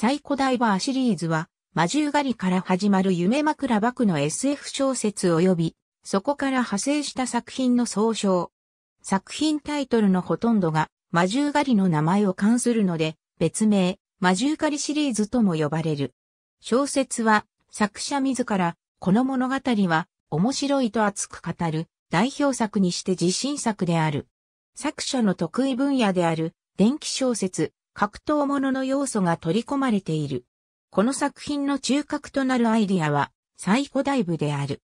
サイコダイバーシリーズは、魔獣狩りから始まる夢枕幕の SF 小説及び、そこから派生した作品の総称。作品タイトルのほとんどが魔獣狩りの名前を冠するので、別名、魔獣狩りシリーズとも呼ばれる。小説は、作者自ら、この物語は、面白いと熱く語る、代表作にして自信作である。作者の得意分野である、電気小説、格闘ものの要素が取り込まれている。この作品の中核となるアイディアは、サイコダイブである。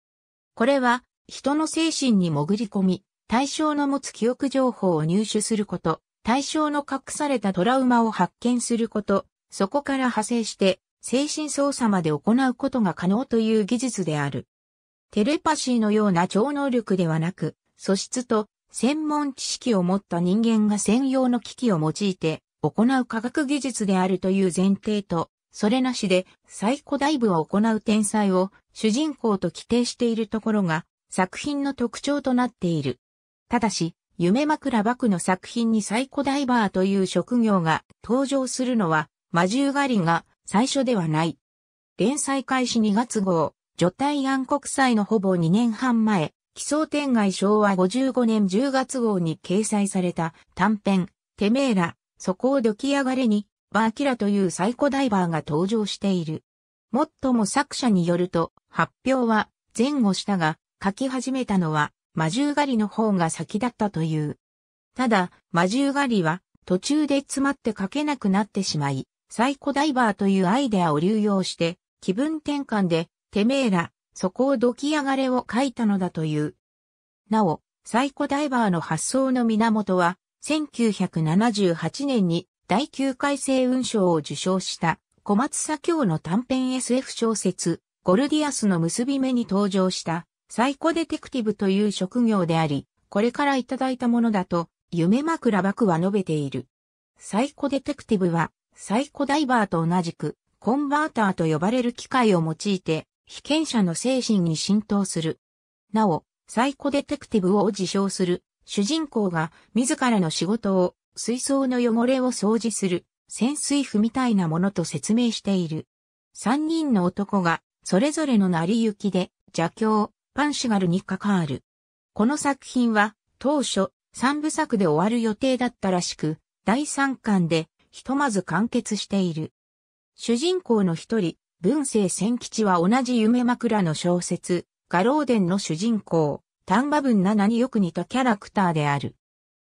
これは、人の精神に潜り込み、対象の持つ記憶情報を入手すること、対象の隠されたトラウマを発見すること、そこから派生して、精神操作まで行うことが可能という技術である。テレパシーのような超能力ではなく、素質と専門知識を持った人間が専用の機器を用いて、行う科学技術であるという前提と、それなしでサイコダイブを行う天才を主人公と規定しているところが作品の特徴となっている。ただし、夢枕幕の作品にサイコダイバーという職業が登場するのは魔獣狩りが最初ではない。連載開始2月号、女体暗国祭のほぼ2年半前、奇想天外昭和55年10月号に掲載された短編、テメーラ、そこをどき上がれに、バーキラというサイコダイバーが登場している。もっとも作者によると、発表は前後したが、書き始めたのは魔獣狩りの方が先だったという。ただ、魔獣狩りは途中で詰まって書けなくなってしまい、サイコダイバーというアイデアを流用して、気分転換で、てめえら、そこをどきやがれを書いたのだという。なお、サイコダイバーの発想の源は、1978年に第9回星雲賞を受賞した小松左京の短編 SF 小説、ゴルディアスの結び目に登場したサイコデテクティブという職業であり、これからいただいたものだと、夢枕幕は述べている。サイコデテクティブは、サイコダイバーと同じく、コンバーターと呼ばれる機械を用いて、被験者の精神に浸透する。なお、サイコデテクティブを自称する主人公が自らの仕事を水槽の汚れを掃除する潜水婦みたいなものと説明している。三人の男がそれぞれの成り行きで邪教、パンシガルに関わる。この作品は当初三部作で終わる予定だったらしく、第三巻でひとまず完結している。主人公の一人、文政千吉は同じ夢枕の小説、ガローデンの主人公。丹波文7によく似たキャラクターである。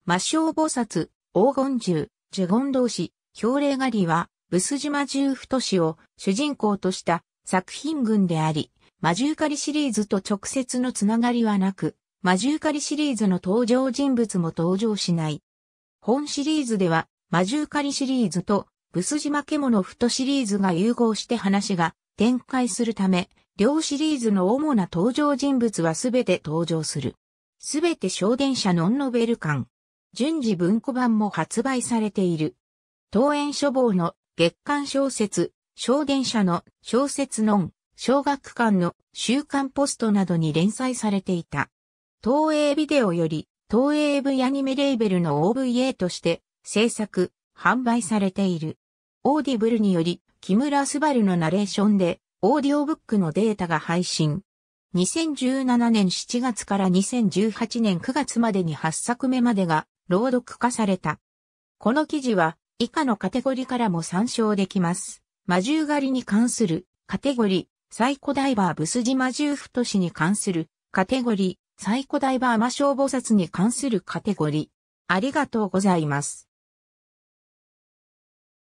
抹消菩薩、黄金獣、呪言同士、氷霊狩りは、ブス島獣太氏を主人公とした作品群であり、魔獣狩りシリーズと直接のつながりはなく、魔獣狩りシリーズの登場人物も登場しない。本シリーズでは、魔獣狩りシリーズと、ブス島獣太シリーズが融合して話が展開するため、両シリーズの主な登場人物はすべて登場する。すべて小電車ノンノベル館。順次文庫版も発売されている。東園書房の月刊小説、小電車の小説ノン、小学館の週刊ポストなどに連載されていた。東映ビデオより東映 V アニメレーベルの OVA として制作、販売されている。オーディブルにより木村すばるのナレーションでオーディオブックのデータが配信。2017年7月から2018年9月までに8作目までが朗読化された。この記事は以下のカテゴリからも参照できます。魔獣狩りに関するカテゴリー、サイコダイバーブスジ魔獣太子に関するカテゴリー、サイコダイバー魔性菩薩に関するカテゴリー。ありがとうございます。